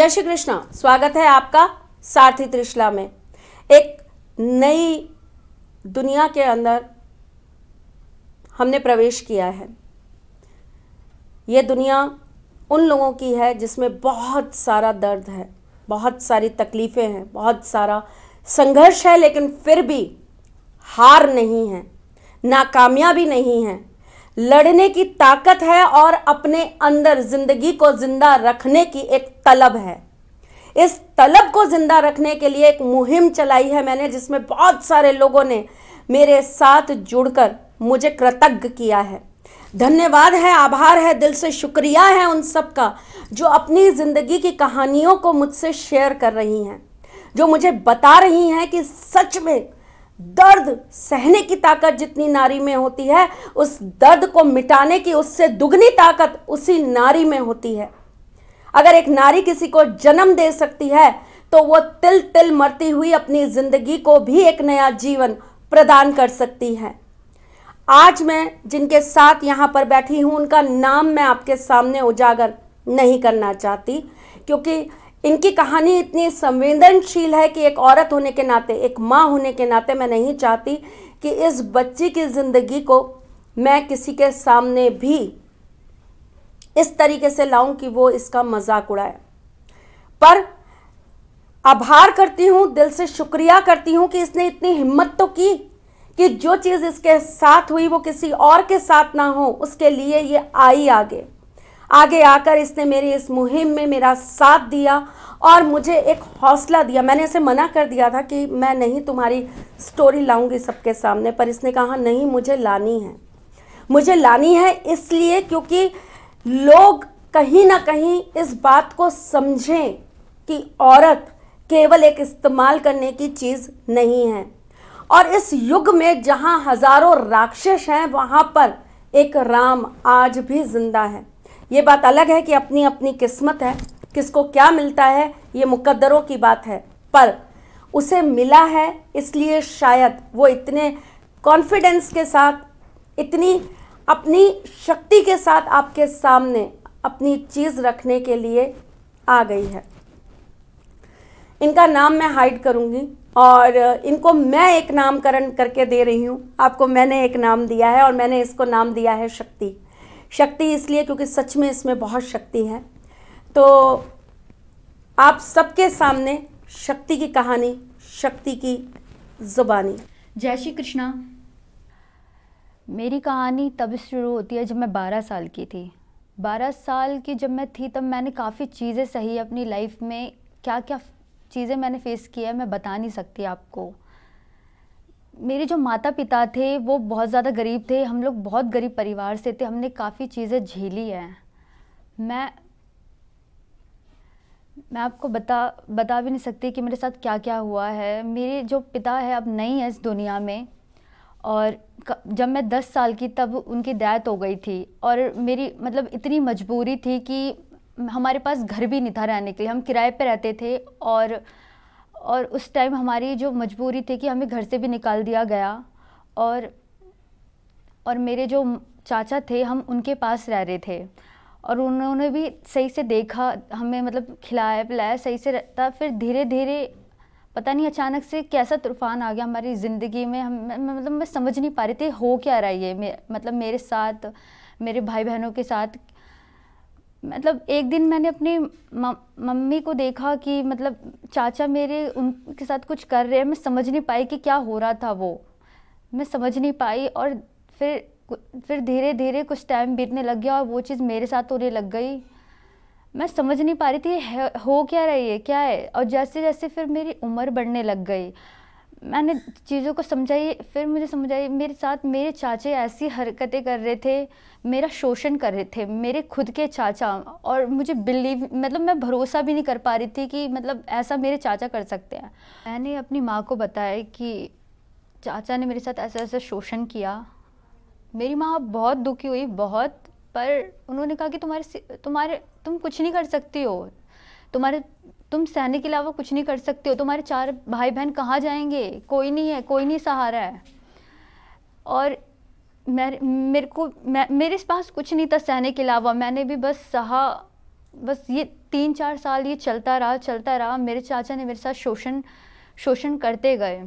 जय श्री कृष्ण स्वागत है आपका सारथी त्रिशला में एक नई दुनिया के अंदर हमने प्रवेश किया है ये दुनिया उन लोगों की है जिसमें बहुत सारा दर्द है बहुत सारी तकलीफ़ें हैं बहुत सारा संघर्ष है लेकिन फिर भी हार नहीं है नाकामयाबी नहीं है लड़ने की ताकत है और अपने अंदर जिंदगी को जिंदा रखने की एक तलब है इस तलब को जिंदा रखने के लिए एक मुहिम चलाई है मैंने जिसमें बहुत सारे लोगों ने मेरे साथ जुड़कर मुझे कृतज्ञ किया है धन्यवाद है आभार है दिल से शुक्रिया है उन सब का जो अपनी ज़िंदगी की कहानियों को मुझसे शेयर कर रही हैं जो मुझे बता रही हैं कि सच में दर्द सहने की ताकत जितनी नारी में होती है उस दर्द को मिटाने की उससे दुगनी ताकत उसी नारी में होती है अगर एक नारी किसी को जन्म दे सकती है तो वो तिल तिल मरती हुई अपनी जिंदगी को भी एक नया जीवन प्रदान कर सकती है आज मैं जिनके साथ यहाँ पर बैठी हूँ उनका नाम मैं आपके सामने उजागर नहीं करना चाहती क्योंकि इनकी कहानी इतनी संवेदनशील है कि एक औरत होने के नाते एक माँ होने के नाते मैं नहीं चाहती कि इस बच्ची की ज़िंदगी को मैं किसी के सामने भी इस तरीके से लाऊं कि वो इसका मजाक उड़ाए पर आभार करती हूं दिल से शुक्रिया करती हूं कि इसने इतनी हिम्मत तो की कि जो चीज़ इसके साथ हुई वो किसी और के साथ ना हो उसके लिए ये आई आगे आगे आकर इसने मेरी इस मुहिम में मेरा साथ दिया और मुझे एक हौसला दिया मैंने इसे मना कर दिया था कि मैं नहीं तुम्हारी स्टोरी लाऊंगी सबके सामने पर इसने कहा नहीं मुझे लानी है मुझे लानी है इसलिए क्योंकि लोग कहीं ना कहीं इस बात को समझें कि औरत केवल एक इस्तेमाल करने की चीज़ नहीं है और इस युग में जहाँ हजारों राक्षस हैं वहाँ पर एक राम आज भी जिंदा है ये बात अलग है कि अपनी अपनी किस्मत है किसको क्या मिलता है ये मुकद्दरों की बात है पर उसे मिला है इसलिए शायद वो इतने कॉन्फिडेंस के साथ इतनी अपनी शक्ति के साथ आपके सामने अपनी चीज़ रखने के लिए आ गई है इनका नाम मैं हाइड करूंगी और इनको मैं एक नामकरण करके दे रही हूँ आपको मैंने एक नाम दिया है और मैंने इसको नाम दिया है शक्ति शक्ति इसलिए क्योंकि सच में इसमें बहुत शक्ति है तो आप सबके सामने शक्ति की कहानी शक्ति की जुबानी जय श्री कृष्णा मेरी कहानी तब शुरू होती है जब मैं बारह साल की थी बारह साल की जब मैं थी तब मैंने काफ़ी चीज़ें सही अपनी लाइफ में क्या क्या चीज़ें मैंने फेस की है मैं बता नहीं सकती आपको मेरे जो माता पिता थे वो बहुत ज़्यादा गरीब थे हम लोग बहुत गरीब परिवार से थे हमने काफ़ी चीज़ें झेली हैं मैं मैं आपको बता बता भी नहीं सकती कि मेरे साथ क्या क्या हुआ है मेरे जो पिता है अब नहीं है इस दुनिया में और जब मैं दस साल की तब उनकी डैथ हो गई थी और मेरी मतलब इतनी मजबूरी थी कि हमारे पास घर भी नहीं था रहने के लिए हम किराए पर रहते थे और और उस टाइम हमारी जो मजबूरी थी कि हमें घर से भी निकाल दिया गया और और मेरे जो चाचा थे हम उनके पास रह रहे थे और उन्होंने भी सही से देखा हमें मतलब खिलाया पिलाया सही से रहता फिर धीरे धीरे पता नहीं अचानक से कैसा तूफान आ गया हमारी ज़िंदगी में हम मतलब मैं समझ नहीं पा रही थी हो क्या रहा है ये मे, मतलब मेरे साथ मेरे भाई बहनों के साथ मतलब एक दिन मैंने अपनी मम्मी को देखा कि मतलब चाचा मेरे उनके साथ कुछ कर रहे हैं मैं समझ नहीं पाई कि क्या हो रहा था वो मैं समझ नहीं पाई और फिर फिर धीरे धीरे कुछ टाइम बीतने लग गया और वो चीज़ मेरे साथ होने लग गई मैं समझ नहीं पा रही थी हो क्या रही है क्या है और जैसे जैसे फिर मेरी उम्र बढ़ने लग गई मैंने चीज़ों को समझाई फिर मुझे समझाई मेरे साथ मेरे चाचे ऐसी हरकतें कर रहे थे मेरा शोषण कर रहे थे मेरे खुद के चाचा और मुझे बिलीव मतलब मैं भरोसा भी नहीं कर पा रही थी कि मतलब ऐसा मेरे चाचा कर सकते हैं मैंने अपनी माँ को बताया कि चाचा ने मेरे साथ ऐसा ऐसा शोषण किया मेरी माँ बहुत दुखी हुई बहुत पर उन्होंने कहा कि तुम्हारे तुम्हारे तुम कुछ नहीं कर सकती हो तुम्हारे तुम सहने के अलावा कुछ नहीं कर सकते हो तुम्हारे चार भाई बहन कहाँ जाएंगे कोई नहीं है कोई नहीं सहारा है और मेरे मेरे को मैं मेरे पास कुछ नहीं था सहने के अलावा मैंने भी बस सहा बस ये तीन चार साल ये चलता रहा चलता रहा मेरे चाचा ने मेरे साथ शोषण शोषण करते गए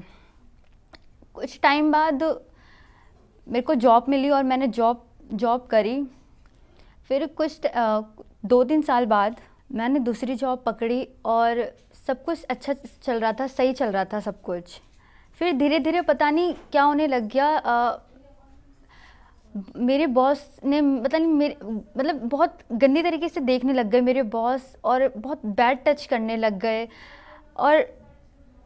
कुछ टाइम बाद मेरे को जॉब मिली और मैंने जॉब जॉब करी फिर कुछ दो तीन साल बाद मैंने दूसरी जॉब पकड़ी और सब कुछ अच्छा चल रहा था सही चल रहा था सब कुछ फिर धीरे धीरे पता नहीं क्या होने लग गया आ, मेरे बॉस ने पता नहीं मेरे मतलब बहुत गंदी तरीके से देखने लग गए मेरे बॉस और बहुत बैड टच करने लग गए और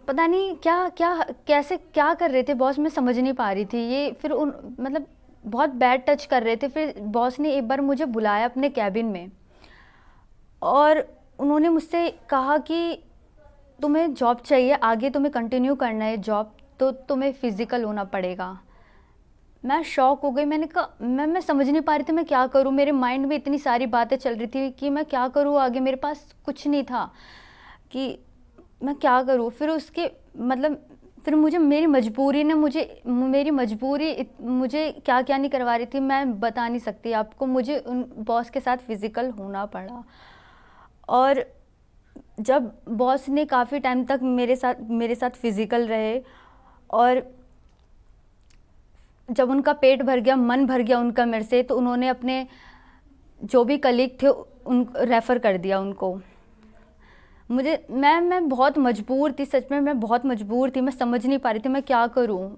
पता नहीं क्या क्या कैसे क्या कर रहे थे बॉस मैं समझ नहीं पा रही थी ये फिर उन मतलब बहुत बैड टच कर रहे थे फिर बॉस ने एक बार मुझे बुलाया अपने कैबिन में और उन्होंने मुझसे कहा कि तुम्हें जॉब चाहिए आगे तुम्हें कंटिन्यू करना है जॉब तो तुम्हें फ़िज़िकल होना पड़ेगा मैं शॉक हो गई मैंने कहा मैं मैं समझ नहीं पा रही थी मैं क्या करूँ मेरे माइंड में इतनी सारी बातें चल रही थी कि मैं क्या करूँ आगे मेरे पास कुछ नहीं था कि मैं क्या करूँ फिर उसके मतलब फिर मुझे मेरी मजबूरी ने मुझे मेरी मजबूरी मुझे क्या क्या नहीं करवा रही थी मैं बता नहीं सकती आपको मुझे उन बॉस के साथ फ़िज़िकल होना पड़ा और जब बॉस ने काफ़ी टाइम तक मेरे साथ मेरे साथ फिज़िकल रहे और जब उनका पेट भर गया मन भर गया उनका मेरे से तो उन्होंने अपने जो भी कलीग थे उन रेफ़र कर दिया उनको मुझे मैं मैं बहुत मजबूर थी सच में मैं बहुत मजबूर थी मैं समझ नहीं पा रही थी मैं क्या करूं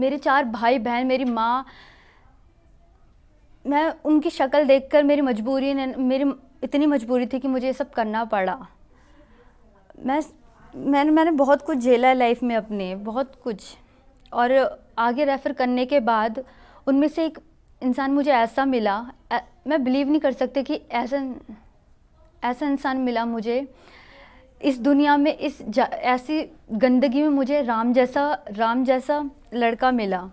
मेरे चार भाई बहन मेरी माँ मैं उनकी शक्ल देखकर मेरी मजबूरी ने मेरी इतनी मजबूरी थी कि मुझे ये सब करना पड़ा मैं मैंने मैंने बहुत कुछ झेला है लाइफ में अपने बहुत कुछ और आगे रेफ़र करने के बाद उनमें से एक इंसान मुझे ऐसा मिला ऐ, मैं बिलीव नहीं कर सकती कि ऐसा ऐसा इंसान मिला मुझे इस दुनिया में इस ऐसी गंदगी में मुझे राम जैसा राम जैसा लड़का मिला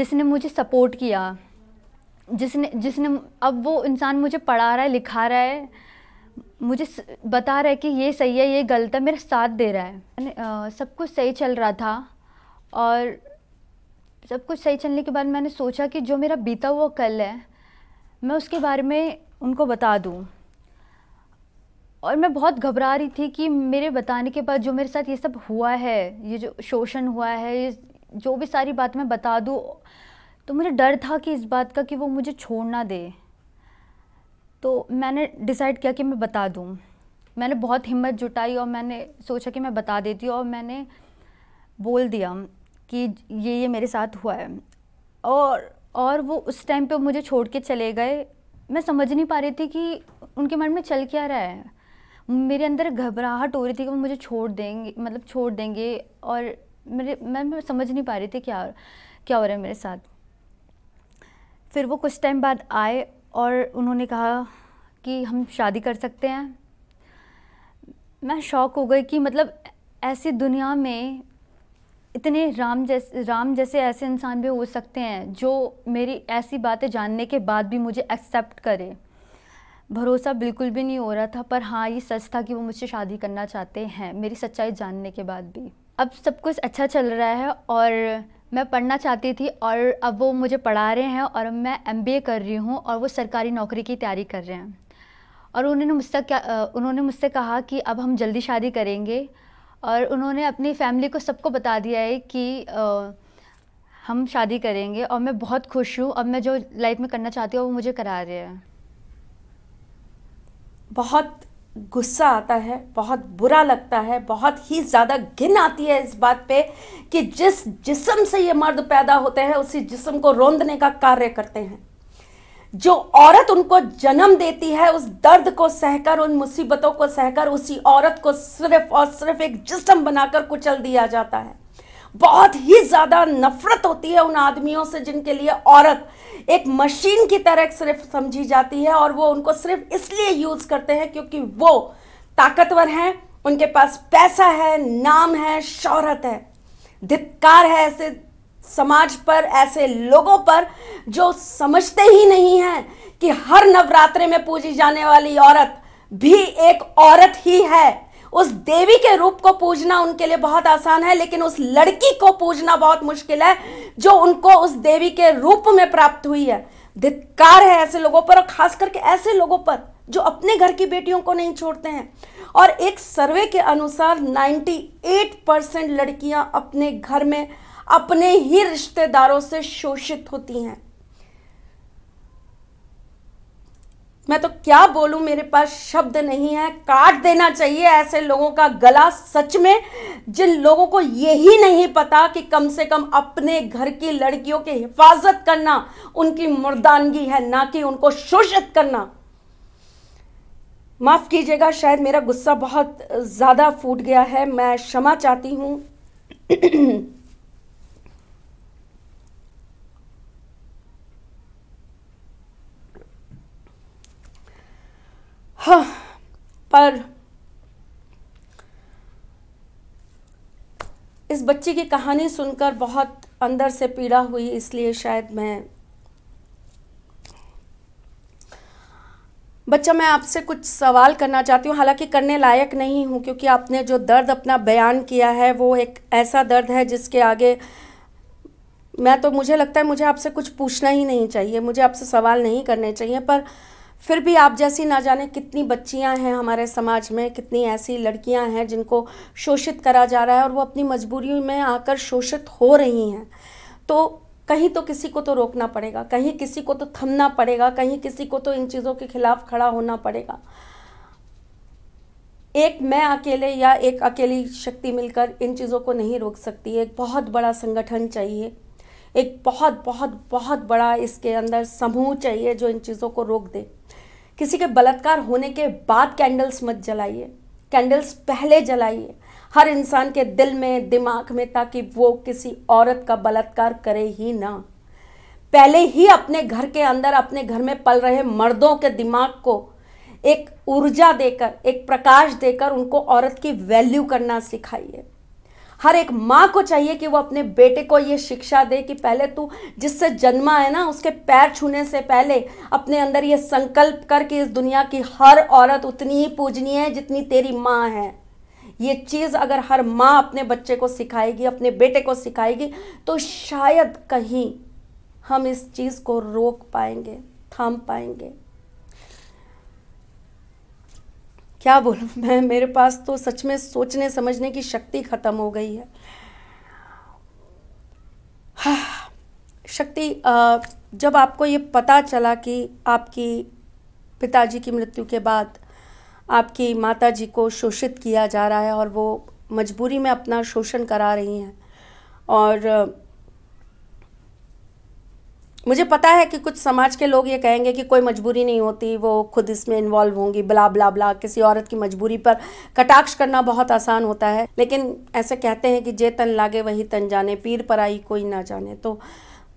जिसने मुझे सपोर्ट किया जिसने जिसने अब वो इंसान मुझे पढ़ा रहा है लिखा रहा है मुझे बता रहा है कि ये सही है ये गलत है मेरा साथ दे रहा है आ, सब कुछ सही चल रहा था और सब कुछ सही चलने के बाद मैंने सोचा कि जो मेरा बीता हुआ कल है मैं उसके बारे में उनको बता दूँ और मैं बहुत घबरा रही थी कि मेरे बताने के बाद जो मेरे साथ ये सब हुआ है ये जो शोषण हुआ है ये जो भी सारी बात मैं बता दूँ तो मुझे डर था कि इस बात का कि वो मुझे छोड़ ना दे तो मैंने डिसाइड किया कि मैं बता दूँ मैंने बहुत हिम्मत जुटाई और मैंने सोचा कि मैं बता देती हूँ और मैंने बोल दिया कि ये ये मेरे साथ हुआ है और और वो उस टाइम पे मुझे छोड़ के चले गए मैं समझ नहीं पा रही थी कि उनके मन में चल क्या रहा है मेरे अंदर घबराहट हो रही थी कि वो मुझे छोड़ देंगे मतलब छोड़ देंगे और मेरे मैं, मैं समझ नहीं पा रही थी क्या क्या हो रहा है मेरे साथ फिर वो कुछ टाइम बाद आए और उन्होंने कहा कि हम शादी कर सकते हैं मैं शौक हो गई कि मतलब ऐसी दुनिया में इतने राम जैसे राम जैसे ऐसे इंसान भी हो सकते हैं जो मेरी ऐसी बातें जानने के बाद भी मुझे एक्सेप्ट करे भरोसा बिल्कुल भी नहीं हो रहा था पर हाँ ये सच था कि वो मुझसे शादी करना चाहते हैं मेरी सच्चाई जानने के बाद भी अब सब कुछ अच्छा चल रहा है और मैं पढ़ना चाहती थी और अब वो मुझे पढ़ा रहे हैं और मैं एम कर रही हूँ और वो सरकारी नौकरी की तैयारी कर रहे हैं और उन्होंने मुझसे क्या उन्होंने मुझसे कहा कि अब हम जल्दी शादी करेंगे और उन्होंने अपनी फैमिली को सबको बता दिया है कि आ, हम शादी करेंगे और मैं बहुत खुश हूँ अब मैं जो लाइफ में करना चाहती हूँ वो मुझे करा रहे हैं बहुत गुस्सा आता है बहुत बुरा लगता है बहुत ही ज़्यादा घिन आती है इस बात पे कि जिस जिस्म से ये मर्द पैदा होते हैं उसी जिस्म को रोंदने का कार्य करते हैं जो औरत उनको जन्म देती है उस दर्द को सहकर उन मुसीबतों को सहकर उसी औरत को सिर्फ और सिर्फ एक जिस्म बनाकर कुचल दिया जाता है बहुत ही ज़्यादा नफरत होती है उन आदमियों से जिनके लिए औरत एक मशीन की तरह सिर्फ समझी जाती है और वो उनको सिर्फ इसलिए यूज़ करते हैं क्योंकि वो ताकतवर हैं उनके पास पैसा है नाम है शौहरत है धिक्कार है ऐसे समाज पर ऐसे लोगों पर जो समझते ही नहीं हैं कि हर नवरात्रे में पूजी जाने वाली औरत भी एक औरत ही है उस देवी के रूप को पूजना उनके लिए बहुत आसान है लेकिन उस लड़की को पूजना बहुत मुश्किल है जो उनको उस देवी के रूप में प्राप्त हुई है धिक्कार है ऐसे लोगों पर और खास करके ऐसे लोगों पर जो अपने घर की बेटियों को नहीं छोड़ते हैं और एक सर्वे के अनुसार 98 परसेंट लड़कियां अपने घर में अपने ही रिश्तेदारों से शोषित होती हैं मैं तो क्या बोलू मेरे पास शब्द नहीं है काट देना चाहिए ऐसे लोगों का गला सच में जिन लोगों को यही नहीं पता कि कम से कम अपने घर की लड़कियों की हिफाजत करना उनकी मुर्दानगी है ना कि उनको शोषित करना माफ़ कीजिएगा शायद मेरा गुस्सा बहुत ज़्यादा फूट गया है मैं क्षमा चाहती हूं हाँ, पर इस बच्चे की कहानी सुनकर बहुत अंदर से पीड़ा हुई इसलिए शायद मैं बच्चा मैं आपसे कुछ सवाल करना चाहती हूँ हालांकि करने लायक नहीं हूँ क्योंकि आपने जो दर्द अपना बयान किया है वो एक ऐसा दर्द है जिसके आगे मैं तो मुझे लगता है मुझे आपसे कुछ पूछना ही नहीं चाहिए मुझे आपसे सवाल नहीं करने चाहिए पर फिर भी आप जैसी ना जाने कितनी बच्चियां हैं हमारे समाज में कितनी ऐसी लड़कियां हैं जिनको शोषित करा जा रहा है और वो अपनी मजबूरी में आकर शोषित हो रही हैं तो कहीं तो किसी को तो रोकना पड़ेगा कहीं किसी को तो थमना पड़ेगा कहीं किसी को तो इन चीज़ों के खिलाफ खड़ा होना पड़ेगा एक मैं अकेले या एक अकेली शक्ति मिलकर इन चीज़ों को नहीं रोक सकती एक बहुत बड़ा संगठन चाहिए एक बहुत बहुत बहुत बड़ा इसके अंदर समूह चाहिए जो इन चीज़ों को रोक दे किसी के बलात्कार होने के बाद कैंडल्स मत जलाइए कैंडल्स पहले जलाइए हर इंसान के दिल में दिमाग में ताकि वो किसी औरत का बलात्कार करे ही ना पहले ही अपने घर के अंदर अपने घर में पल रहे मर्दों के दिमाग को एक ऊर्जा देकर एक प्रकाश देकर उनको औरत की वैल्यू करना सिखाइए हर एक माँ को चाहिए कि वो अपने बेटे को ये शिक्षा दे कि पहले तू जिससे जन्मा है ना उसके पैर छूने से पहले अपने अंदर ये संकल्प कर कि इस दुनिया की हर औरत उतनी ही पूजनीय है जितनी तेरी माँ है ये चीज़ अगर हर माँ अपने बच्चे को सिखाएगी अपने बेटे को सिखाएगी तो शायद कहीं हम इस चीज़ को रोक पाएंगे थाम पाएंगे क्या बोलूँ मैं मेरे पास तो सच में सोचने समझने की शक्ति ख़त्म हो गई है हाँ, शक्ति जब आपको ये पता चला कि आपकी पिताजी की मृत्यु के बाद आपकी माता जी को शोषित किया जा रहा है और वो मजबूरी में अपना शोषण करा रही हैं और मुझे पता है कि कुछ समाज के लोग ये कहेंगे कि कोई मजबूरी नहीं होती वो खुद इसमें इन्वॉल्व होंगी बला ब्ला ब्ला किसी औरत की मजबूरी पर कटाक्ष करना बहुत आसान होता है लेकिन ऐसे कहते हैं कि जे तन लागे वही तन जाने पीर पर आई कोई ना जाने तो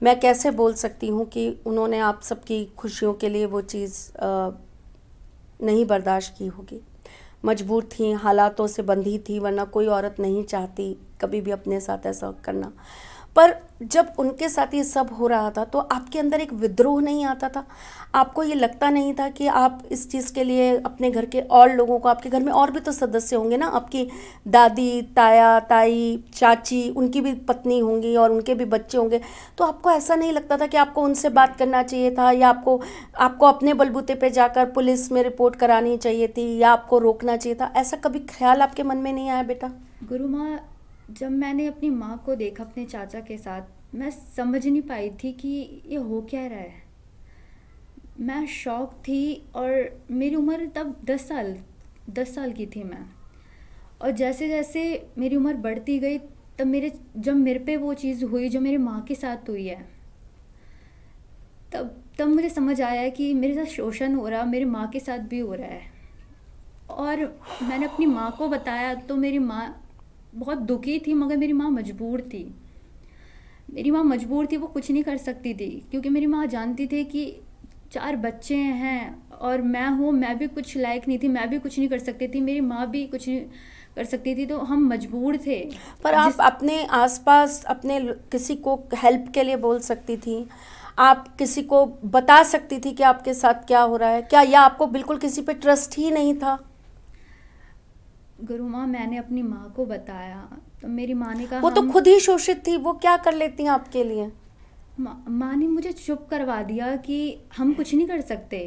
मैं कैसे बोल सकती हूँ कि उन्होंने आप सबकी खुशियों के लिए वो चीज़ नहीं बर्दाश्त की होगी मजबूर थी हालातों से बंधी थी वरना कोई औरत नहीं चाहती कभी भी अपने साथ ऐसा करना पर जब उनके साथ ये सब हो रहा था तो आपके अंदर एक विद्रोह नहीं आता था आपको ये लगता नहीं था कि आप इस चीज़ के लिए अपने घर के और लोगों को आपके घर में और भी तो सदस्य होंगे ना आपकी दादी ताया ताई चाची उनकी भी पत्नी होंगी और उनके भी बच्चे होंगे तो आपको ऐसा नहीं लगता था कि आपको उनसे बात करना चाहिए था या आपको आपको अपने बलबूते पर जाकर पुलिस में रिपोर्ट करानी चाहिए थी या आपको रोकना चाहिए था ऐसा कभी ख्याल आपके मन में नहीं आया बेटा गुरु माँ जब मैंने अपनी माँ को देखा अपने चाचा के साथ मैं समझ नहीं पाई थी कि ये हो क्या रहा है मैं शौक थी और मेरी उम्र तब दस साल दस साल की थी मैं और जैसे जैसे मेरी उम्र बढ़ती गई तब मेरे जब मेरे पे वो चीज़ हुई जो मेरे माँ के साथ हुई है तब तब मुझे समझ आया कि मेरे साथ शोषण हो रहा मेरी माँ के साथ भी हो रहा है और मैंने अपनी माँ को बताया तो मेरी माँ बहुत दुखी थी मगर मेरी माँ मजबूर थी मेरी माँ मजबूर थी वो कुछ नहीं कर सकती थी क्योंकि मेरी माँ जानती थी कि चार बच्चे हैं और मैं हूँ मैं भी कुछ लायक नहीं थी मैं भी कुछ नहीं कर सकती थी मेरी माँ भी कुछ नहीं कर सकती थी तो हम मजबूर थे पर आप अपने आसपास अपने किसी को हेल्प के लिए बोल सकती थी आप किसी को बता सकती थी कि आपके साथ क्या हो रहा है क्या या आपको बिल्कुल किसी पे ट्रस्ट ही नहीं था गुरु माँ मैंने अपनी माँ को बताया तो मेरी माँ ने कहा वो तो खुद ही शोषित थी वो क्या कर लेती हैं आपके लिए माँ ने मुझे चुप करवा दिया कि हम कुछ नहीं कर सकते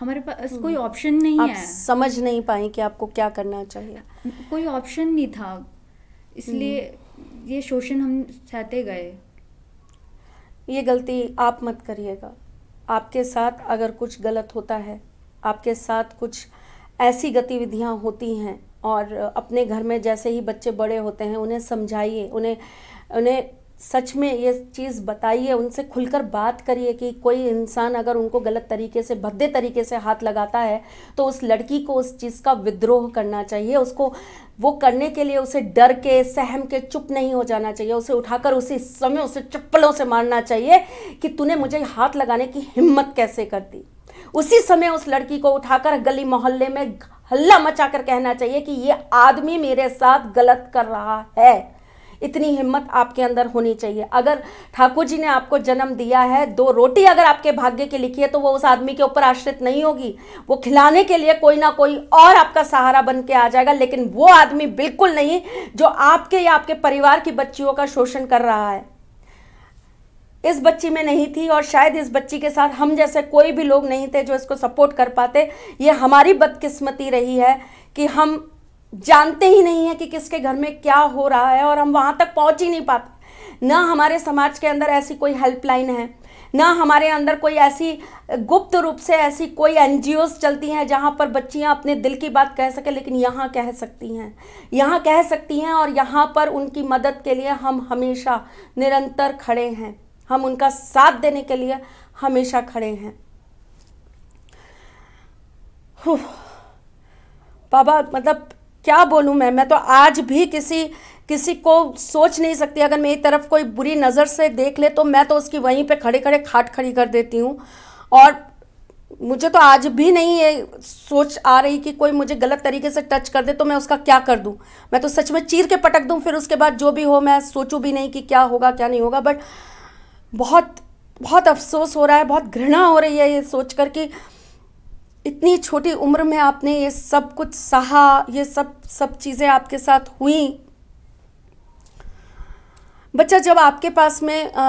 हमारे पास कोई ऑप्शन हम्म। नहीं आप है समझ नहीं पाई कि आपको क्या करना चाहिए कोई ऑप्शन नहीं था इसलिए हम्म। ये शोषण हम सहते गए ये गलती आप मत करिएगा आपके साथ अगर कुछ गलत होता है आपके साथ कुछ ऐसी गतिविधियां होती हैं और अपने घर में जैसे ही बच्चे बड़े होते हैं उन्हें समझाइए उन्हें उन्हें सच में ये चीज़ बताइए उनसे खुलकर बात करिए कि कोई इंसान अगर उनको गलत तरीके से भद्दे तरीके से हाथ लगाता है तो उस लड़की को उस चीज़ का विद्रोह करना चाहिए उसको वो करने के लिए उसे डर के सहम के चुप नहीं हो जाना चाहिए उसे उठाकर उसी समय उसे चप्पलों से मारना चाहिए कि तूने मुझे हाथ लगाने की हिम्मत कैसे कर दी उसी समय उस लड़की को उठाकर गली मोहल्ले में हल्ला मचा कर कहना चाहिए कि ये आदमी मेरे साथ गलत कर रहा है इतनी हिम्मत आपके अंदर होनी चाहिए अगर ठाकुर जी ने आपको जन्म दिया है दो रोटी अगर आपके भाग्य की लिखी है तो वो उस आदमी के ऊपर आश्रित नहीं होगी वो खिलाने के लिए कोई ना कोई और आपका सहारा बन के आ जाएगा लेकिन वो आदमी बिल्कुल नहीं जो आपके या आपके परिवार की बच्चियों का शोषण कर रहा है इस बच्ची में नहीं थी और शायद इस बच्ची के साथ हम जैसे कोई भी लोग नहीं थे जो इसको सपोर्ट कर पाते ये हमारी बदकिस्मती रही है कि हम जानते ही नहीं है कि किसके घर में क्या हो रहा है और हम वहाँ तक पहुँच ही नहीं पाते ना हमारे समाज के अंदर ऐसी कोई हेल्पलाइन है ना हमारे अंदर कोई ऐसी गुप्त रूप से ऐसी कोई एन चलती हैं जहाँ पर बच्चियाँ अपने दिल की बात कह सकें लेकिन यहाँ कह सकती हैं यहाँ कह सकती हैं और यहाँ पर उनकी मदद के लिए हम हमेशा निरंतर खड़े हैं हम उनका साथ देने के लिए हमेशा खड़े हैं बाबा मतलब क्या बोलूँ मैं मैं तो आज भी किसी किसी को सोच नहीं सकती अगर मेरी तरफ कोई बुरी नज़र से देख ले तो मैं तो उसकी वहीं पे खड़े खड़े खाट खड़ी कर देती हूँ और मुझे तो आज भी नहीं ये सोच आ रही कि कोई मुझे गलत तरीके से टच कर दे तो मैं उसका क्या कर दूँ मैं तो सच में चीर के पटक दूँ फिर उसके बाद जो भी हो मैं सोचूँ भी नहीं कि क्या होगा क्या नहीं होगा बट बहुत बहुत अफसोस हो रहा है बहुत घृणा हो रही है ये सोच कर कि इतनी छोटी उम्र में आपने ये सब कुछ सहा ये सब सब चीज़ें आपके साथ हुई बच्चा जब आपके पास में आ,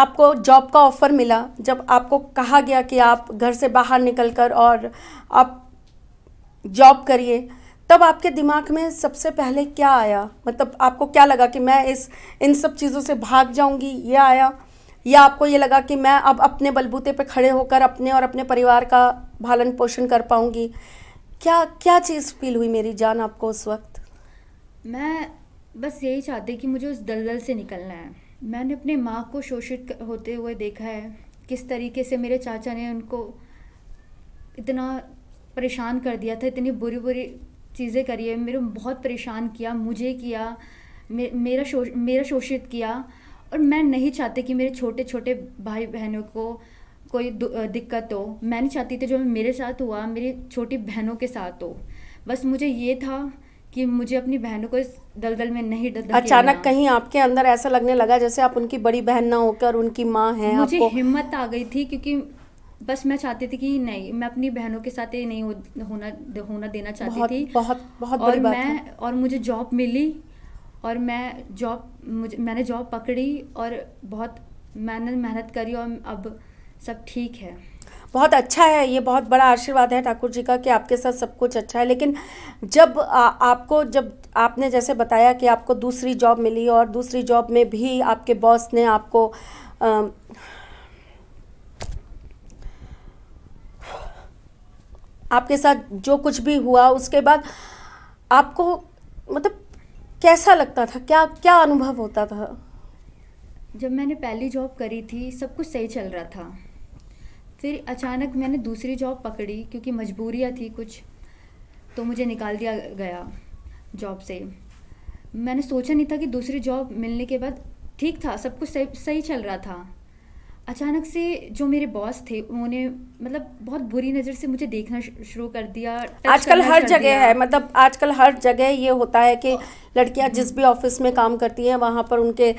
आपको जॉब का ऑफ़र मिला जब आपको कहा गया कि आप घर से बाहर निकलकर और आप जॉब करिए तब आपके दिमाग में सबसे पहले क्या आया मतलब आपको क्या लगा कि मैं इस इन सब चीज़ों से भाग जाऊंगी ये आया या आपको ये लगा कि मैं अब अपने बलबूते पे खड़े होकर अपने और अपने परिवार का भालन पोषण कर पाऊंगी क्या क्या चीज़ फील हुई मेरी जान आपको उस वक्त मैं बस यही चाहती कि मुझे उस दलदल से निकलना है मैंने अपने माँ को शोषित होते हुए देखा है किस तरीके से मेरे चाचा ने उनको इतना परेशान कर दिया था इतनी बुरी बुरी चीज़ें करी है मेरे बहुत परेशान किया मुझे किया मे, मेरा शो मेरा शोषित किया और मैं नहीं चाहती कि मेरे छोटे छोटे भाई बहनों को कोई दिक्कत हो मैं नहीं चाहती थी जो मेरे साथ हुआ मेरी छोटी बहनों के साथ हो बस मुझे ये था कि मुझे अपनी बहनों को इस दलदल में नहीं डल अचानक कहीं आपके अंदर ऐसा लगने लगा जैसे आप उनकी बड़ी बहन ना होकर उनकी माँ हैं मुझे हिम्मत आ गई थी क्योंकि बस मैं चाहती थी कि नहीं मैं अपनी बहनों के साथ ये नहीं होना होना देना चाहती बहुत, थी बहुत बहुत और बात मैं है। और मुझे जॉब मिली और मैं जॉब मुझे मैंने जॉब पकड़ी और बहुत मैंने मेहनत करी और अब सब ठीक है बहुत अच्छा है ये बहुत बड़ा आशीर्वाद है ठाकुर जी का कि आपके साथ सब कुछ अच्छा है लेकिन जब आ, आपको जब आपने जैसे बताया कि आपको दूसरी जॉब मिली और दूसरी जॉब में भी आपके बॉस ने आपको आ, आपके साथ जो कुछ भी हुआ उसके बाद आपको मतलब कैसा लगता था क्या क्या अनुभव होता था जब मैंने पहली जॉब करी थी सब कुछ सही चल रहा था फिर अचानक मैंने दूसरी जॉब पकड़ी क्योंकि मजबूरियाँ थी कुछ तो मुझे निकाल दिया गया जॉब से मैंने सोचा नहीं था कि दूसरी जॉब मिलने के बाद ठीक था सब कुछ सही सही चल रहा था अचानक से जो मेरे बॉस थे उन्होंने मतलब बहुत बुरी नज़र से मुझे देखना शुरू कर दिया आजकल हर जगह है मतलब आजकल हर जगह ये होता है कि oh. लड़कियां जिस hmm. भी ऑफिस में काम करती हैं वहाँ पर उनके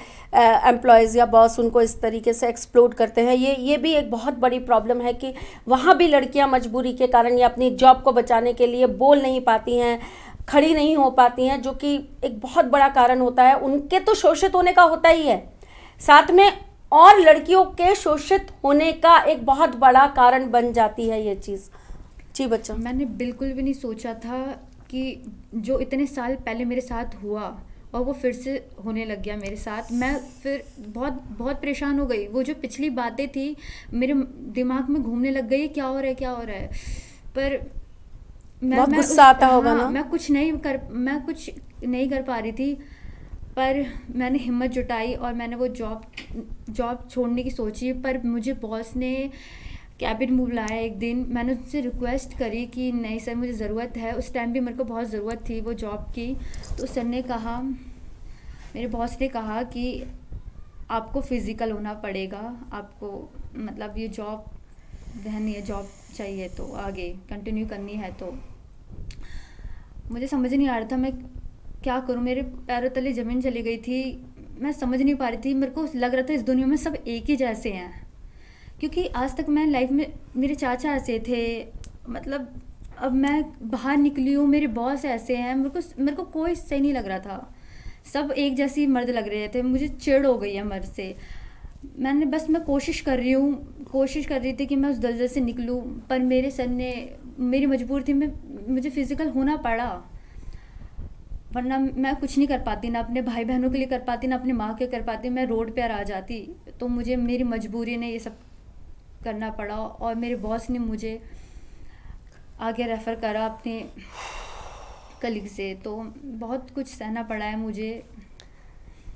एम्प्लॉयज़ या बॉस उनको इस तरीके से एक्सप्लोड करते हैं ये ये भी एक बहुत बड़ी प्रॉब्लम है कि वहाँ भी लड़कियाँ मजबूरी के कारण या अपनी जॉब को बचाने के लिए बोल नहीं पाती हैं खड़ी नहीं हो पाती हैं जो कि एक बहुत बड़ा कारण होता है उनके तो शोषित होने का होता ही है साथ में और लड़कियों के शोषित होने का एक बहुत बड़ा कारण बन जाती है ये चीज़ जी बच्चा मैंने बिल्कुल भी नहीं सोचा था कि जो इतने साल पहले मेरे साथ हुआ और वो फिर से होने लग गया मेरे साथ मैं फिर बहुत बहुत परेशान हो गई वो जो पिछली बातें थी मेरे दिमाग में घूमने लग गई क्या हो रहा है क्या हो रहा है पर मैं, बहुत मैं उस, आता हाँ, होगा ना मैं कुछ नहीं कर मैं कुछ नहीं कर पा रही थी पर मैंने हिम्मत जुटाई और मैंने वो जॉब जॉब छोड़ने की सोची पर मुझे बॉस ने कैबिन मूव लाया एक दिन मैंने उनसे रिक्वेस्ट करी कि नहीं सर मुझे ज़रूरत है उस टाइम भी मेरे को बहुत ज़रूरत थी वो जॉब की तो सर ने कहा मेरे बॉस ने कहा कि आपको फ़िज़िकल होना पड़ेगा आपको मतलब ये जॉब रहनी है जॉब चाहिए तो आगे कंटिन्यू करनी है तो मुझे समझ नहीं आ रहा था मैं क्या करूँ मेरे पैरों तले ज़मीन चली गई थी मैं समझ नहीं पा रही थी मेरे को लग रहा था इस दुनिया में सब एक ही जैसे हैं क्योंकि आज तक मैं लाइफ में मेरे चाचा ऐसे थे मतलब अब मैं बाहर निकली हूँ मेरे बॉस ऐसे हैं मेरे को मेरे को कोई सही नहीं लग रहा था सब एक जैसे मर्द लग रहे थे मुझे चिड़ हो गई है मर्द से मैंने बस मैं कोशिश कर रही हूँ कोशिश कर रही थी कि मैं उस दलदल से निकलूँ पर मेरे सर ने मेरी मजबूर थी मैं मुझे फ़िज़िकल होना पड़ा वरना मैं कुछ नहीं कर पाती ना अपने भाई बहनों के लिए कर पाती ना अपनी माँ के कर पाती मैं रोड पर आ जाती तो मुझे मेरी मजबूरी ने ये सब करना पड़ा और मेरे बॉस ने मुझे आगे रेफ़र करा अपने कलीग से तो बहुत कुछ सहना पड़ा है मुझे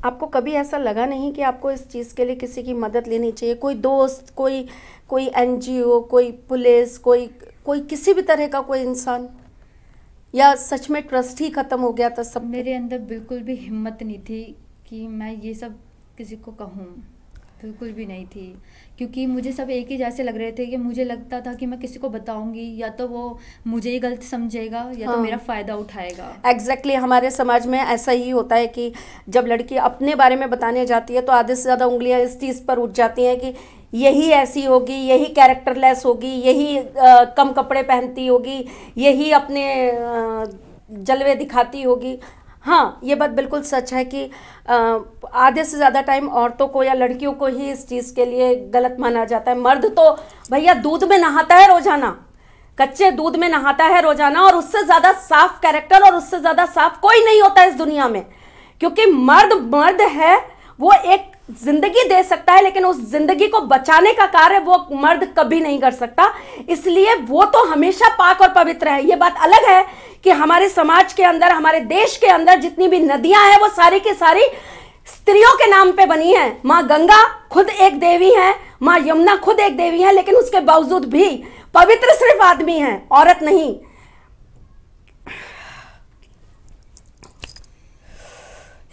आपको कभी ऐसा लगा नहीं कि आपको इस चीज़ के लिए किसी की मदद लेनी चाहिए कोई दोस्त कोई कोई एनजीओ कोई पुलिस कोई कोई किसी भी तरह का कोई इंसान या सच में ट्रस्ट ही खत्म हो गया था सब मेरे अंदर बिल्कुल भी हिम्मत नहीं थी कि मैं ये सब किसी को कहूँ बिल्कुल भी नहीं थी क्योंकि मुझे सब एक ही जैसे लग रहे थे कि मुझे लगता था कि मैं किसी को बताऊंगी या तो वो मुझे ही गलत समझेगा या तो हाँ। तो मेरा फ़ायदा उठाएगा एग्जैक्टली exactly, हमारे समाज में ऐसा ही होता है कि जब लड़की अपने बारे में बताने जाती है तो आधे से ज़्यादा उंगलियां इस चीज़ पर उठ जाती हैं कि यही ऐसी होगी यही कैरेक्टरलेस होगी यही आ, कम कपड़े पहनती होगी यही अपने आ, जलवे दिखाती होगी हाँ ये बात बिल्कुल सच है कि आधे से ज़्यादा टाइम औरतों को या लड़कियों को ही इस चीज़ के लिए गलत माना जाता है मर्द तो भैया दूध में नहाता है रोजाना कच्चे दूध में नहाता है रोजाना और उससे ज़्यादा साफ कैरेक्टर और उससे ज़्यादा साफ कोई नहीं होता इस दुनिया में क्योंकि मर्द मर्द है वो एक जिंदगी दे सकता है लेकिन उस जिंदगी को बचाने का कार्य वो मर्द कभी नहीं कर सकता इसलिए वो तो हमेशा पाक और पवित्र है ये बात अलग है कि हमारे समाज के अंदर हमारे देश के अंदर जितनी भी नदियां हैं वो सारी की सारी स्त्रियों के नाम पे बनी है माँ गंगा खुद एक देवी है माँ यमुना खुद एक देवी है लेकिन उसके बावजूद भी पवित्र सिर्फ आदमी है औरत नहीं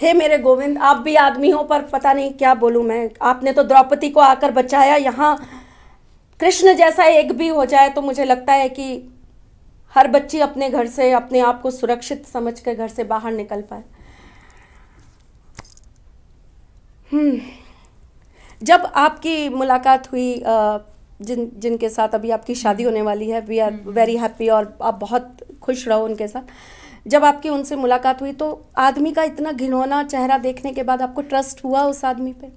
हे मेरे गोविंद आप भी आदमी हो पर पता नहीं क्या बोलूं मैं आपने तो द्रौपदी को आकर बचाया यहाँ कृष्ण जैसा एक भी हो जाए तो मुझे लगता है कि हर बच्ची अपने घर से अपने आप को सुरक्षित समझ कर घर से बाहर निकल पाए हम्म। जब आपकी मुलाकात हुई जिन जिनके साथ अभी आपकी शादी होने वाली है वी आर वेरी हैप्पी और आप बहुत खुश रहो उनके साथ जब आपकी उनसे मुलाकात हुई तो आदमी का इतना घिनौना चेहरा देखने के बाद आपको ट्रस्ट हुआ उस आदमी पे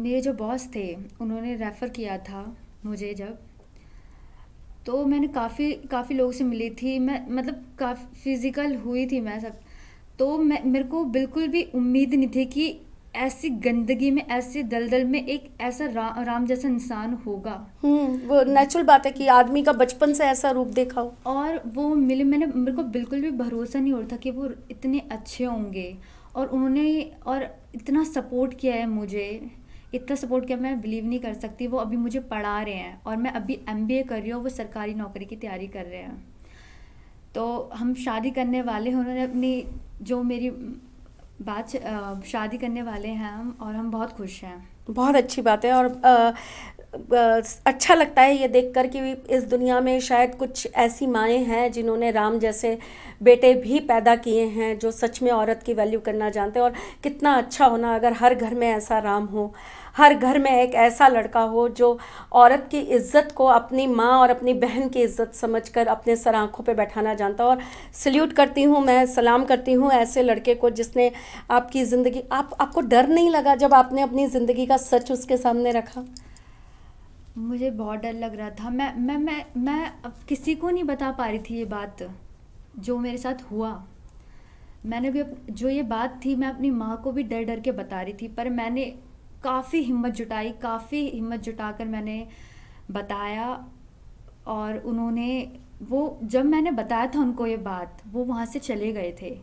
मेरे जो बॉस थे उन्होंने रेफ़र किया था मुझे जब तो मैंने काफ़ी काफ़ी लोगों से मिली थी मैं मतलब काफ़ी फिज़िकल हुई थी मैं सब तो मैं मेरे को बिल्कुल भी उम्मीद नहीं थी कि ऐसी गंदगी में ऐसे दलदल में एक ऐसा रा, राम जैसा इंसान होगा हम्म, वो नेचुरल बात है कि आदमी का बचपन से ऐसा रूप देखा हो और वो मिले मैंने मेरे को बिल्कुल भी भरोसा नहीं हो रहा था कि वो इतने अच्छे होंगे और उन्होंने और इतना सपोर्ट किया है मुझे इतना सपोर्ट किया मैं बिलीव नहीं कर सकती वो अभी मुझे पढ़ा रहे हैं और मैं अभी एम कर रही हूँ वो सरकारी नौकरी की तैयारी कर रहे हैं तो हम शादी करने वाले हैं उन्होंने अपनी जो मेरी बात शादी करने वाले हैं हम और हम बहुत खुश हैं बहुत अच्छी बात है और अच्छा लगता है ये देखकर कि इस दुनिया में शायद कुछ ऐसी माएँ हैं जिन्होंने राम जैसे बेटे भी पैदा किए हैं जो सच में औरत की वैल्यू करना जानते हैं और कितना अच्छा होना अगर हर घर में ऐसा राम हो हर घर में एक ऐसा लड़का हो जो औरत की इज्जत को अपनी माँ और अपनी बहन की इज्जत समझकर अपने सर आँखों पर बैठाना जानता और सल्यूट करती हूँ मैं सलाम करती हूँ ऐसे लड़के को जिसने आपकी ज़िंदगी आप आपको डर नहीं लगा जब आपने अपनी ज़िंदगी का सच उसके सामने रखा मुझे बहुत डर लग रहा था मैं मैं मैं मैं अब किसी को नहीं बता पा रही थी ये बात जो मेरे साथ हुआ मैंने भी अप, जो ये बात थी मैं अपनी माँ को भी डर डर के बता रही थी पर मैंने काफ़ी हिम्मत जुटाई काफ़ी हिम्मत जुटा कर मैंने बताया और उन्होंने वो जब मैंने बताया था उनको ये बात वो वहाँ से चले गए थे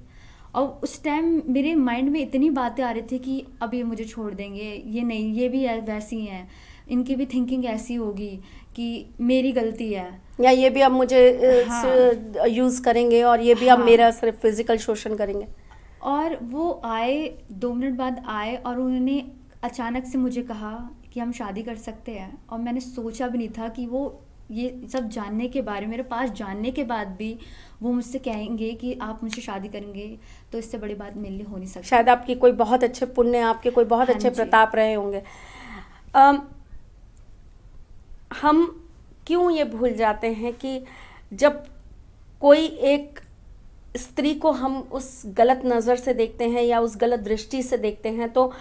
और उस टाइम मेरे माइंड में इतनी बातें आ रही थी कि अब ये मुझे छोड़ देंगे ये नहीं ये भी वैसी हैं इनकी भी थिंकिंग ऐसी होगी कि मेरी गलती है या ये भी अब मुझे हाँ, यूज़ करेंगे और ये भी हाँ, अब मेरा सिर्फ फिजिकल शोषण करेंगे और वो आए दो मिनट बाद आए और उन्होंने अचानक से मुझे कहा कि हम शादी कर सकते हैं और मैंने सोचा भी नहीं था कि वो ये सब जानने के बारे में मेरे पास जानने के बाद भी वो मुझसे कहेंगे कि आप मुझसे शादी करेंगे तो इससे बड़ी बात मेरे लिए हो नहीं सकती शायद आपकी कोई बहुत अच्छे पुण्य आपके कोई बहुत हाँ अच्छे प्रताप रहे होंगे um, हम क्यों ये भूल जाते हैं कि जब कोई एक स्त्री को हम उस गलत नज़र से देखते हैं या उस गलत दृष्टि से देखते हैं तो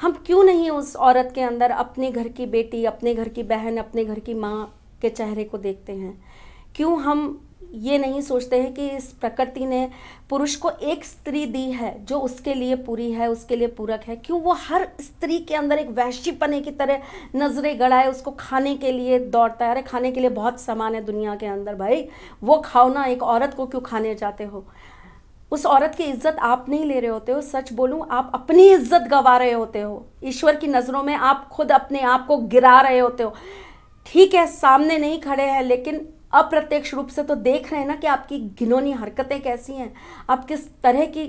हम क्यों नहीं उस औरत के अंदर अपने घर की बेटी अपने घर की बहन अपने घर की माँ के चेहरे को देखते हैं क्यों हम ये नहीं सोचते हैं कि इस प्रकृति ने पुरुष को एक स्त्री दी है जो उसके लिए पूरी है उसके लिए पूरक है क्यों वो हर स्त्री के अंदर एक वैश्यपने की तरह नजरें गड़ाए उसको खाने के लिए दौड़ता है अरे खाने के लिए बहुत सामान है दुनिया के अंदर भाई वो खाओ ना एक औरत को क्यों खाने जाते हो उस औरत की इज्जत आप नहीं ले रहे होते हो सच बोलूँ आप अपनी इज्जत गंवा रहे होते हो ईश्वर की नज़रों में आप खुद अपने आप को गिरा रहे होते हो ठीक है सामने नहीं खड़े हैं लेकिन अप्रत्यक्ष रूप से तो देख रहे हैं ना कि आपकी घिनौनी हरकतें कैसी हैं आप किस तरह की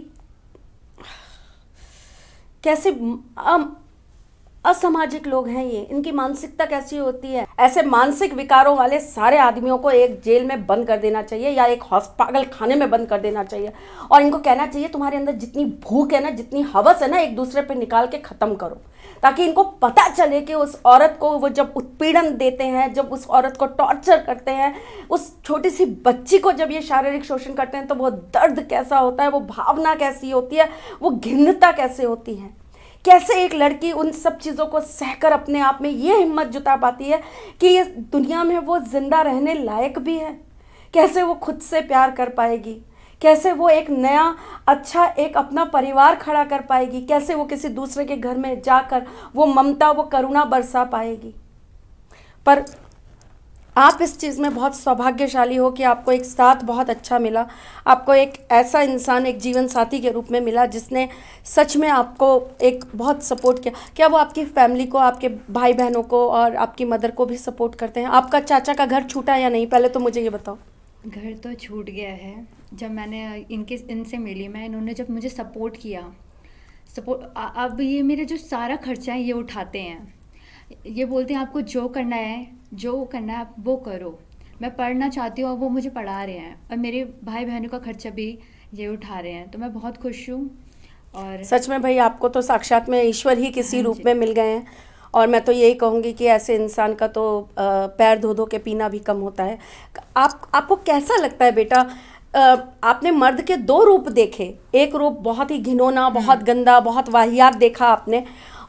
कैसे अम, असामाजिक लोग हैं ये इनकी मानसिकता कैसी होती है ऐसे मानसिक विकारों वाले सारे आदमियों को एक जेल में बंद कर देना चाहिए या एक हॉस्पागल खाने में बंद कर देना चाहिए और इनको कहना चाहिए तुम्हारे अंदर जितनी भूख है ना जितनी हवस है ना एक दूसरे पर निकाल के ख़त्म करो ताकि इनको पता चले कि उस औरत को वो जब उत्पीड़न देते हैं जब उस औरत को टॉर्चर करते हैं उस छोटी सी बच्ची को जब ये शारीरिक शोषण करते हैं तो वो दर्द कैसा होता है वो भावना कैसी होती है वो घिन्नता कैसे होती है कैसे एक लड़की उन सब चीज़ों को सहकर अपने आप में ये हिम्मत जुटा पाती है कि इस दुनिया में वो ज़िंदा रहने लायक भी है कैसे वो खुद से प्यार कर पाएगी कैसे वो एक नया अच्छा एक अपना परिवार खड़ा कर पाएगी कैसे वो किसी दूसरे के घर में जाकर वो ममता वो करुणा बरसा पाएगी पर आप इस चीज़ में बहुत सौभाग्यशाली हो कि आपको एक साथ बहुत अच्छा मिला आपको एक ऐसा इंसान एक जीवन साथी के रूप में मिला जिसने सच में आपको एक बहुत सपोर्ट किया क्या वो आपकी फैमिली को आपके भाई बहनों को और आपकी मदर को भी सपोर्ट करते हैं आपका चाचा का घर छूटा या नहीं पहले तो मुझे ये बताओ घर तो छूट गया है जब मैंने इनके इनसे मिली मैं इन्होंने जब मुझे सपोर्ट किया सपोर्ट अब ये मेरे जो सारा खर्चा है ये उठाते हैं ये बोलते हैं आपको जो करना है जो करना है आप वो करो मैं पढ़ना चाहती हूँ और वो मुझे पढ़ा रहे हैं और मेरे भाई बहनों का खर्चा भी ये उठा रहे हैं तो मैं बहुत खुश हूँ और सच में भाई आपको तो साक्षात में ईश्वर ही किसी हाँ रूप में मिल गए हैं और मैं तो यही कहूँगी कि ऐसे इंसान का तो पैर धो धो के पीना भी कम होता है आप आपको कैसा लगता है बेटा आपने मर्द के दो रूप देखे एक रूप बहुत ही घिनौना बहुत हाँ। गंदा बहुत वाहियात देखा आपने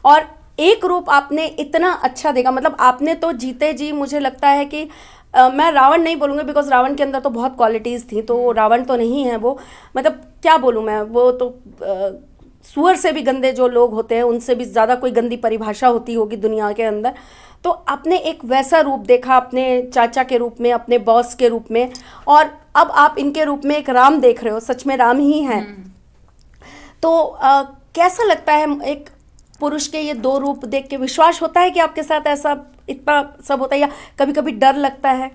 और एक रूप आपने इतना अच्छा देखा मतलब आपने तो जीते जी मुझे लगता है कि Uh, मैं रावण नहीं बोलूँगी बिकॉज रावण के अंदर तो बहुत क्वालिटीज़ थी तो रावण तो नहीं है वो मतलब क्या बोलूँ मैं वो तो uh, सुअर से भी गंदे जो लोग होते हैं उनसे भी ज़्यादा कोई गंदी परिभाषा होती होगी दुनिया के अंदर तो आपने एक वैसा रूप देखा अपने चाचा के रूप में अपने बॉस के रूप में और अब आप इनके रूप में एक राम देख रहे हो सच में राम ही हैं हम्म। तो uh, कैसा लगता है एक पुरुष के ये दो रूप देख के विश्वास होता है कि आपके साथ ऐसा इतना सब होता है या कभी कभी डर लगता है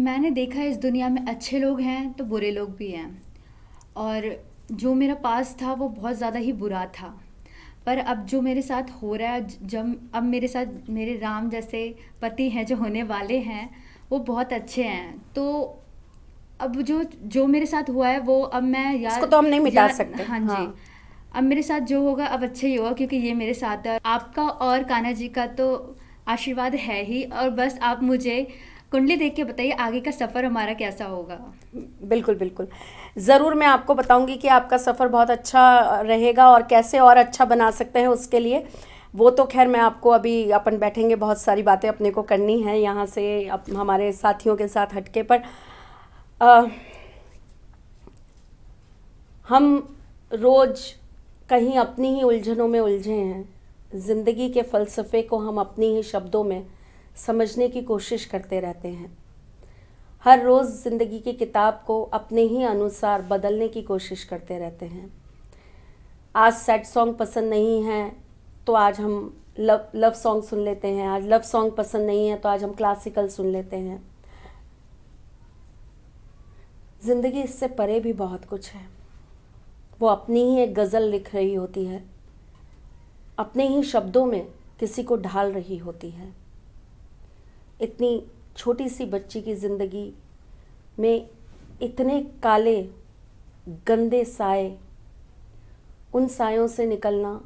मैंने देखा है इस दुनिया में अच्छे लोग हैं तो बुरे लोग भी हैं और जो मेरा पास था वो बहुत ज़्यादा ही बुरा था पर अब जो मेरे साथ हो रहा है जब अब मेरे साथ मेरे राम जैसे पति हैं जो होने वाले हैं वो बहुत अच्छे हैं तो अब जो जो मेरे साथ हुआ है वो अब मैं यार तो हम नहीं मिटा सकते हाँ जी हाँ। अब मेरे साथ जो होगा अब अच्छा ही होगा क्योंकि ये मेरे साथ है आपका और कान्हा जी का तो आशीर्वाद है ही और बस आप मुझे कुंडली देख के बताइए आगे का सफ़र हमारा कैसा होगा बिल्कुल बिल्कुल ज़रूर मैं आपको बताऊंगी कि आपका सफ़र बहुत अच्छा रहेगा और कैसे और अच्छा बना सकते हैं उसके लिए वो तो खैर मैं आपको अभी अपन बैठेंगे बहुत सारी बातें अपने को करनी है यहाँ से अप, हमारे साथियों के साथ हटके पर आ, हम रोज़ कहीं अपनी ही उलझनों में उलझे हैं ज़िंदगी के फ़लसफ़े को हम अपनी ही शब्दों में समझने की कोशिश करते रहते हैं हर रोज़ ज़िंदगी की किताब को अपने ही अनुसार बदलने की कोशिश करते रहते हैं आज सैड सॉन्ग पसंद नहीं है तो आज हम लव लव सॉन्ग सुन लेते हैं आज लव सॉन्ग पसंद नहीं है तो आज हम क्लासिकल सुन लेते हैं ज़िंदगी इससे परे भी बहुत कुछ है वो अपनी ही एक गज़ल लिख रही होती है अपने ही शब्दों में किसी को ढाल रही होती है इतनी छोटी सी बच्ची की ज़िंदगी में इतने काले गंदे साए उन सायों से निकलना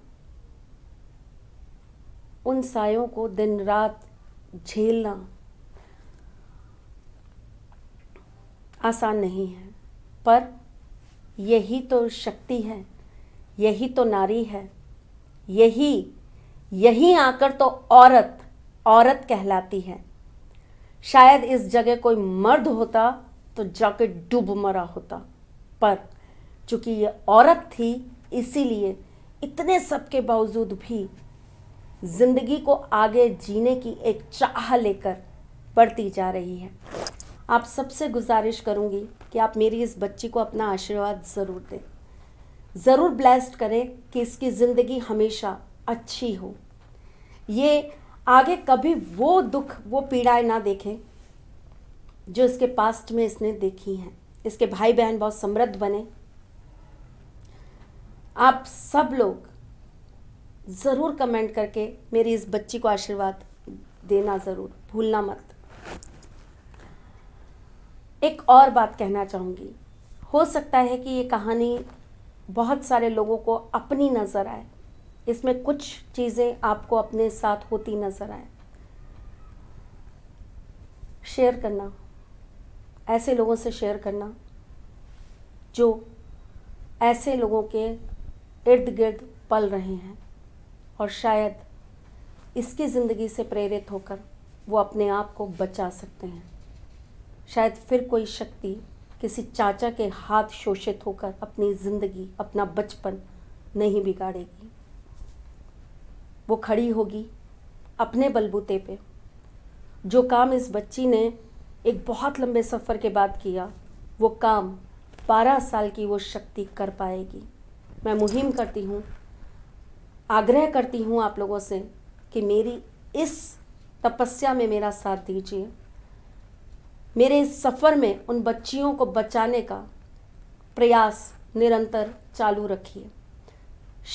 उन सायों को दिन रात झेलना आसान नहीं है पर यही तो शक्ति है यही तो नारी है यही यही आकर तो औरत औरत कहलाती है शायद इस जगह कोई मर्द होता तो जाके डूब मरा होता पर चूंकि ये औरत थी इसीलिए इतने सब के बावजूद भी ज़िंदगी को आगे जीने की एक चाह लेकर बढ़ती जा रही है आप सबसे गुजारिश करूँगी कि आप मेरी इस बच्ची को अपना आशीर्वाद ज़रूर दें ज़रूर ब्लेस्ड करें कि इसकी ज़िंदगी हमेशा अच्छी हो ये आगे कभी वो दुख वो पीड़ाएं ना देखें जो इसके पास्ट में इसने देखी हैं इसके भाई बहन बहुत समृद्ध बने आप सब लोग ज़रूर कमेंट करके मेरी इस बच्ची को आशीर्वाद देना ज़रूर भूलना मत एक और बात कहना चाहूँगी हो सकता है कि ये कहानी बहुत सारे लोगों को अपनी नज़र आए इसमें कुछ चीज़ें आपको अपने साथ होती नज़र आए शेयर करना ऐसे लोगों से शेयर करना जो ऐसे लोगों के इर्द गिर्द पल रहे हैं और शायद इसकी ज़िंदगी से प्रेरित होकर वो अपने आप को बचा सकते हैं शायद फिर कोई शक्ति किसी चाचा के हाथ शोषित होकर अपनी ज़िंदगी अपना बचपन नहीं बिगाड़ेगी वो खड़ी होगी अपने बलबूते पे जो काम इस बच्ची ने एक बहुत लंबे सफ़र के बाद किया वो काम बारह साल की वो शक्ति कर पाएगी मैं मुहिम करती हूँ आग्रह करती हूँ आप लोगों से कि मेरी इस तपस्या में मेरा साथ दीजिए मेरे इस सफ़र में उन बच्चियों को बचाने का प्रयास निरंतर चालू रखिए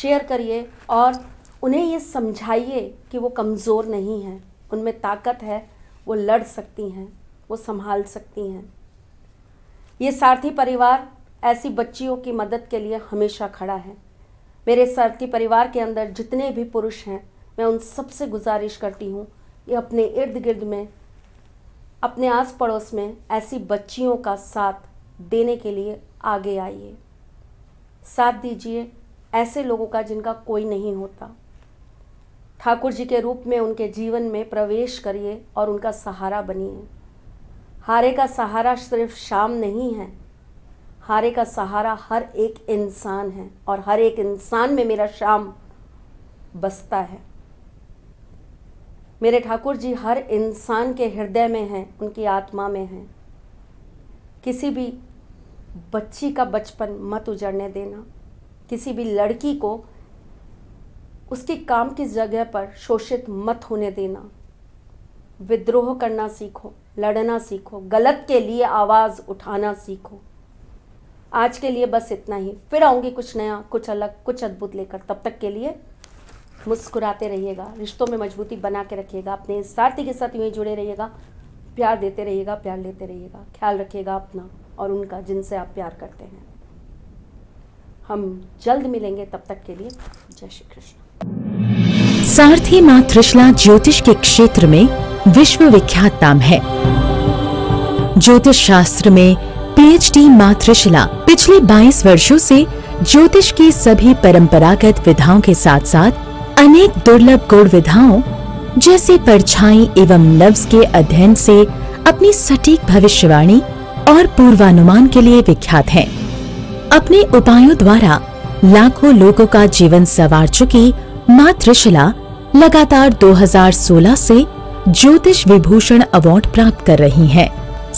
शेयर करिए और उन्हें ये समझाइए कि वो कमज़ोर नहीं हैं उनमें ताकत है वो लड़ सकती हैं वो संभाल सकती हैं ये सारथी परिवार ऐसी बच्चियों की मदद के लिए हमेशा खड़ा है मेरे सारथी परिवार के अंदर जितने भी पुरुष हैं मैं उन सबसे गुजारिश करती हूँ कि अपने इर्द गिर्द में अपने आस पड़ोस में ऐसी बच्चियों का साथ देने के लिए आगे आइए साथ दीजिए ऐसे लोगों का जिनका कोई नहीं होता ठाकुर जी के रूप में उनके जीवन में प्रवेश करिए और उनका सहारा बनिए हारे का सहारा सिर्फ शाम नहीं है हारे का सहारा हर एक इंसान है और हर एक इंसान में मेरा शाम बसता है मेरे ठाकुर जी हर इंसान के हृदय में हैं उनकी आत्मा में हैं किसी भी बच्ची का बचपन मत उजड़ने देना किसी भी लड़की को उसके काम की जगह पर शोषित मत होने देना विद्रोह करना सीखो लड़ना सीखो गलत के लिए आवाज़ उठाना सीखो आज के लिए बस इतना ही फिर आऊँगी कुछ नया कुछ अलग कुछ अद्भुत लेकर तब तक के लिए मुस्कुराते रहिएगा रिश्तों में मजबूती बना के रखिएगा अपने साथी के साथ यूँ जुड़े रहिएगा प्यार देते रहिएगा प्यार लेते रहिएगा ख्याल रखिएगा अपना और उनका जिनसे आप प्यार करते हैं हम जल्द मिलेंगे तब तक के लिए जय श्री कृष्ण सारथी माँ त्रिशला ज्योतिष के क्षेत्र में विश्व विख्यात नाम है ज्योतिष शास्त्र में पीएचडी माँ त्रिशला पिछले 22 वर्षों से ज्योतिष की सभी परंपरागत विधाओं के साथ साथ अनेक दुर्लभ गुण विधाओं जैसे परछाई एवं लफ्ज के अध्ययन से अपनी सटीक भविष्यवाणी और पूर्वानुमान के लिए विख्यात हैं। अपने उपायों द्वारा लाखों लोगों का जीवन सवार चुकी माँ लगातार 2016 से ज्योतिष विभूषण अवार्ड प्राप्त कर रही हैं।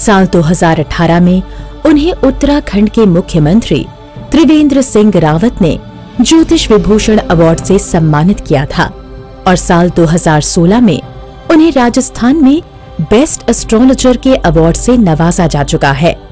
साल 2018 में उन्हें उत्तराखंड के मुख्यमंत्री त्रिवेंद्र सिंह रावत ने ज्योतिष विभूषण अवार्ड से सम्मानित किया था और साल 2016 में उन्हें राजस्थान में बेस्ट एस्ट्रोलॉजर के अवार्ड से नवाजा जा चुका है